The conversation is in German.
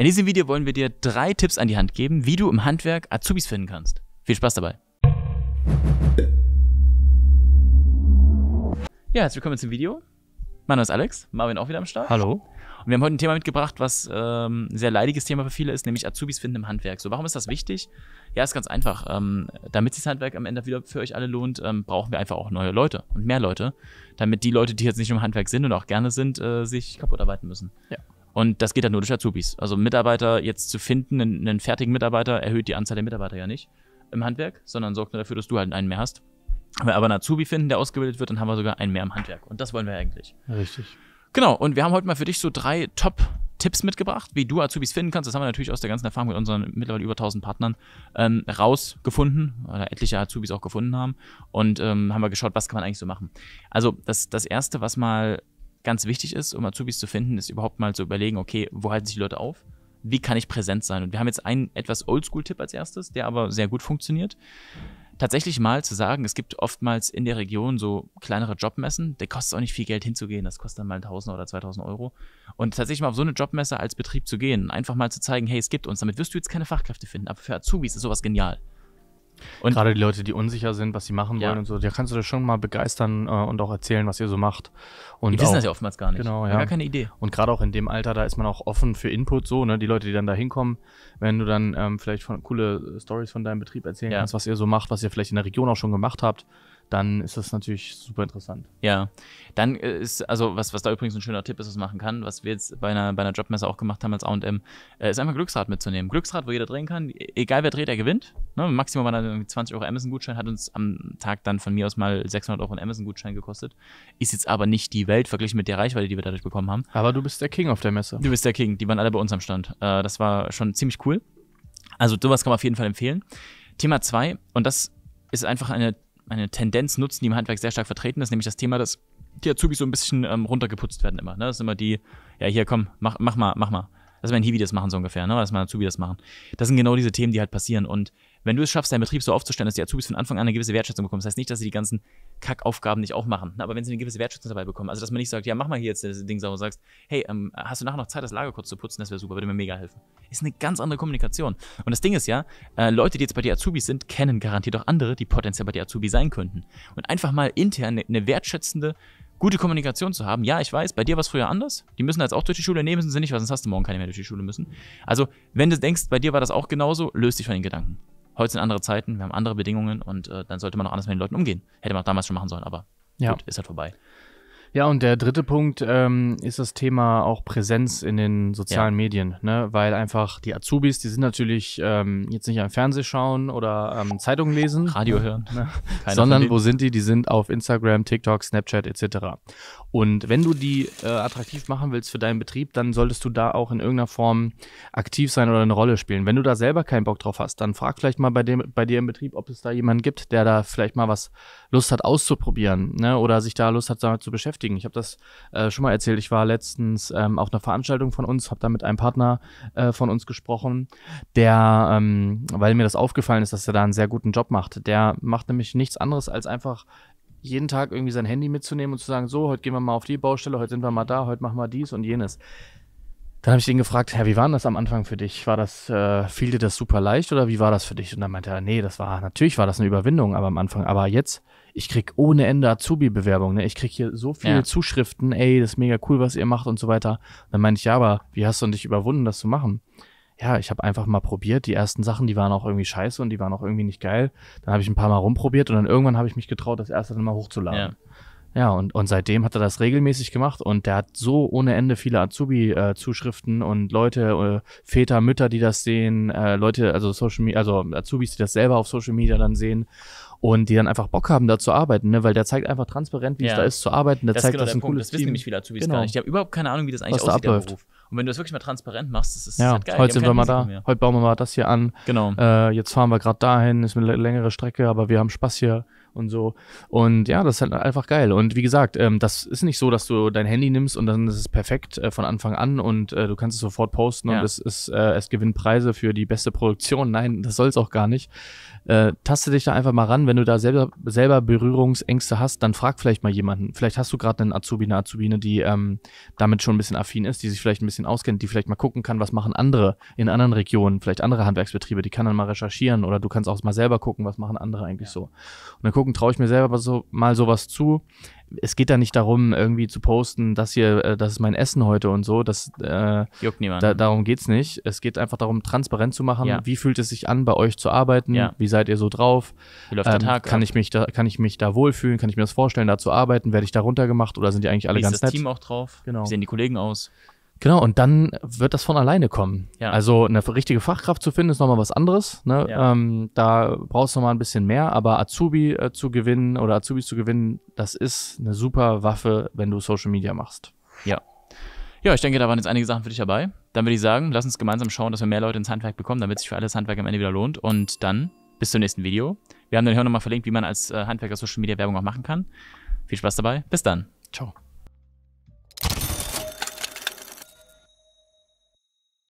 In diesem Video wollen wir dir drei Tipps an die Hand geben, wie du im Handwerk Azubis finden kannst. Viel Spaß dabei! Ja, herzlich willkommen zum Video. Mein Name ist Alex, Marvin auch wieder am Start. Hallo. Und wir haben heute ein Thema mitgebracht, was ähm, ein sehr leidiges Thema für viele ist, nämlich Azubis finden im Handwerk. So, warum ist das wichtig? Ja, ist ganz einfach. Ähm, damit sich das Handwerk am Ende wieder für euch alle lohnt, ähm, brauchen wir einfach auch neue Leute und mehr Leute, damit die Leute, die jetzt nicht im Handwerk sind und auch gerne sind, äh, sich kaputt arbeiten müssen. Ja. Und das geht dann halt nur durch Azubis. Also Mitarbeiter jetzt zu finden, einen, einen fertigen Mitarbeiter, erhöht die Anzahl der Mitarbeiter ja nicht im Handwerk, sondern sorgt nur dafür, dass du halt einen mehr hast. Wenn wir aber einen Azubi finden, der ausgebildet wird, dann haben wir sogar einen mehr im Handwerk. Und das wollen wir eigentlich. Richtig. Genau, und wir haben heute mal für dich so drei Top-Tipps mitgebracht, wie du Azubis finden kannst. Das haben wir natürlich aus der ganzen Erfahrung mit unseren mittlerweile über 1000 Partnern ähm, rausgefunden, oder etliche Azubis auch gefunden haben. Und ähm, haben wir geschaut, was kann man eigentlich so machen. Also das, das Erste, was mal ganz wichtig ist, um Azubis zu finden, ist überhaupt mal zu überlegen, okay, wo halten sich die Leute auf? Wie kann ich präsent sein? Und wir haben jetzt einen etwas Oldschool-Tipp als erstes, der aber sehr gut funktioniert. Tatsächlich mal zu sagen, es gibt oftmals in der Region so kleinere Jobmessen, der kostet auch nicht viel Geld hinzugehen, das kostet dann mal 1000 oder 2000 Euro. Und tatsächlich mal auf so eine Jobmesse als Betrieb zu gehen, einfach mal zu zeigen, hey, es gibt uns, damit wirst du jetzt keine Fachkräfte finden, aber für Azubis ist sowas genial. Und Gerade die Leute, die unsicher sind, was sie machen wollen und so, da kannst du das schon mal begeistern äh, und auch erzählen, was ihr so macht. Und die wissen auch, das ja oftmals gar nicht. Genau, ja. Gar keine Idee. Und gerade auch in dem Alter, da ist man auch offen für Input, so, ne? Die Leute, die dann da hinkommen, wenn du dann ähm, vielleicht von, coole Stories von deinem Betrieb erzählen ja. kannst, was ihr so macht, was ihr vielleicht in der Region auch schon gemacht habt, dann ist das natürlich super interessant. Ja, dann äh, ist, also was, was da übrigens ein schöner Tipp ist, was man machen kann, was wir jetzt bei einer, bei einer Jobmesse auch gemacht haben als A&M, äh, ist einfach Glücksrad mitzunehmen. Glücksrad, wo jeder drehen kann, e, egal wer dreht, der gewinnt. Ne? Maximum waren dann irgendwie 20 Euro Amazon-Gutschein, hat uns am Tag dann von mir aus mal 600 Euro Amazon-Gutschein gekostet. Ist jetzt aber nicht die Welt verglichen mit der Reichweite, die wir dadurch bekommen haben. Aber du bist der King auf der Messe. Du bist der King, die waren alle bei uns am Stand. Äh, das war schon ziemlich cool. Also sowas kann man auf jeden Fall empfehlen. Thema 2, und das ist einfach eine eine Tendenz nutzen, die im Handwerk sehr stark vertreten ist, nämlich das Thema, dass die Azubis so ein bisschen ähm, runtergeputzt werden immer. Ne? Das ist immer die, ja, hier komm, mach, mach mal, mach mal. Lass mal ein Hiwi das machen, so ungefähr, ne? Lass mal ein Azubi das machen. Das sind genau diese Themen, die halt passieren. Und wenn du es schaffst, deinen Betrieb so aufzustellen, dass die Azubis von Anfang an eine gewisse Wertschätzung bekommen, das heißt nicht, dass sie die ganzen Kackaufgaben nicht auch machen, aber wenn sie eine gewisse Wertschätzung dabei bekommen, also dass man nicht sagt, ja, mach mal hier jetzt das Ding sauber, sagst, hey, ähm, hast du nachher noch Zeit, das Lager kurz zu putzen, das wäre super, würde mir mega helfen. Ist eine ganz andere Kommunikation. Und das Ding ist ja, äh, Leute, die jetzt bei dir Azubis sind, kennen garantiert auch andere, die potenziell bei dir Azubi sein könnten. Und einfach mal intern eine, eine wertschätzende, gute Kommunikation zu haben. Ja, ich weiß, bei dir war es früher anders. Die müssen jetzt auch durch die Schule. Nee, müssen sie nicht, weil sonst hast du morgen keine mehr durch die Schule müssen. Also, wenn du denkst, bei dir war das auch genauso, löst dich von den Gedanken. Heute sind andere Zeiten, wir haben andere Bedingungen und äh, dann sollte man auch anders mit den Leuten umgehen. Hätte man auch damals schon machen sollen, aber ja. gut, ist halt vorbei. Ja, und der dritte Punkt ähm, ist das Thema auch Präsenz in den sozialen ja. Medien, ne? weil einfach die Azubis, die sind natürlich ähm, jetzt nicht am Fernseh schauen oder ähm, Zeitungen lesen, Radio ne? hören, ne? sondern wo sind die? Die sind auf Instagram, TikTok, Snapchat etc. Und wenn du die äh, attraktiv machen willst für deinen Betrieb, dann solltest du da auch in irgendeiner Form aktiv sein oder eine Rolle spielen. Wenn du da selber keinen Bock drauf hast, dann frag vielleicht mal bei, dem, bei dir im Betrieb, ob es da jemanden gibt, der da vielleicht mal was Lust hat auszuprobieren ne? oder sich da Lust hat, damit zu beschäftigen beschäftigen. Ich habe das äh, schon mal erzählt. Ich war letztens ähm, auf einer Veranstaltung von uns, habe da mit einem Partner äh, von uns gesprochen, der, ähm, weil mir das aufgefallen ist, dass er da einen sehr guten Job macht. Der macht nämlich nichts anderes als einfach jeden Tag irgendwie sein Handy mitzunehmen und zu sagen, so, heute gehen wir mal auf die Baustelle, heute sind wir mal da, heute machen wir dies und jenes. Dann habe ich ihn gefragt, Herr, wie war denn das am Anfang für dich? War das, äh, fiel dir das super leicht oder wie war das für dich? Und dann meinte er, nee, das war, natürlich war das eine Überwindung, aber am Anfang, aber jetzt ich krieg ohne Ende Azubi-Bewerbungen. Ne? Ich krieg hier so viele ja. Zuschriften, ey, das ist mega cool, was ihr macht und so weiter. Dann meine ich, ja, aber wie hast du dich überwunden, das zu machen? Ja, ich habe einfach mal probiert. Die ersten Sachen, die waren auch irgendwie scheiße und die waren auch irgendwie nicht geil. Dann habe ich ein paar Mal rumprobiert und dann irgendwann habe ich mich getraut, das erste dann mal hochzuladen. Ja. Ja, und, und seitdem hat er das regelmäßig gemacht und der hat so ohne Ende viele Azubi-Zuschriften äh, und Leute, äh, Väter, Mütter, die das sehen, äh, Leute, also Social Media, also Azubis, die das selber auf Social Media dann sehen und die dann einfach Bock haben, da zu arbeiten, ne? weil der zeigt einfach transparent, wie ja. es da ist zu arbeiten. Der das zeigt, ist genau dass der ein Punkt. cooles Das wissen nämlich viele Azubis genau. gar nicht. Die haben überhaupt keine Ahnung, wie das eigentlich Was aussieht, da abläuft. der Beruf. Und wenn du das wirklich mal transparent machst, das ist, ja, halt geil. Heute sind wir mal da. Mehr. Heute bauen wir mal das hier an. Genau. Äh, jetzt fahren wir gerade dahin, ist eine längere Strecke, aber wir haben Spaß hier und so. Und ja, das ist halt einfach geil. Und wie gesagt, ähm, das ist nicht so, dass du dein Handy nimmst und dann ist es perfekt äh, von Anfang an und äh, du kannst es sofort posten ja. und es, ist, äh, es gewinnt Preise für die beste Produktion. Nein, das soll es auch gar nicht. Äh, taste dich da einfach mal ran. Wenn du da selber, selber Berührungsängste hast, dann frag vielleicht mal jemanden. Vielleicht hast du gerade einen Azubi, eine Azubine, die ähm, damit schon ein bisschen affin ist, die sich vielleicht ein bisschen auskennt, die vielleicht mal gucken kann, was machen andere in anderen Regionen, vielleicht andere Handwerksbetriebe, die kann dann mal recherchieren oder du kannst auch mal selber gucken, was machen andere eigentlich ja. so. Und dann angucken, traue ich mir selber so, mal sowas zu. Es geht da nicht darum, irgendwie zu posten, dass hier, äh, das ist mein Essen heute und so. Das äh, juckt niemand. Da, darum es nicht. Es geht einfach darum, transparent zu machen, ja. wie fühlt es sich an, bei euch zu arbeiten, ja. wie seid ihr so drauf? Wie läuft ähm, der Tag? Kann ich mich da, kann ich mich da wohlfühlen? Kann ich mir das vorstellen, da zu arbeiten? Werde ich da runtergemacht oder sind die eigentlich alle wie ganz ist das nett? Team auch drauf? Genau. Wie sehen die Kollegen aus? Genau, und dann wird das von alleine kommen. Ja. Also eine richtige Fachkraft zu finden, ist nochmal was anderes. Ne? Ja. Ähm, da brauchst du nochmal ein bisschen mehr, aber Azubi äh, zu gewinnen oder Azubis zu gewinnen, das ist eine super Waffe, wenn du Social Media machst. Ja. Ja, ich denke, da waren jetzt einige Sachen für dich dabei. Dann würde ich sagen, lass uns gemeinsam schauen, dass wir mehr Leute ins Handwerk bekommen, damit sich für alles Handwerk am Ende wieder lohnt. Und dann bis zum nächsten Video. Wir haben dann hier nochmal verlinkt, wie man als äh, Handwerker Social Media Werbung auch machen kann. Viel Spaß dabei. Bis dann. Ciao.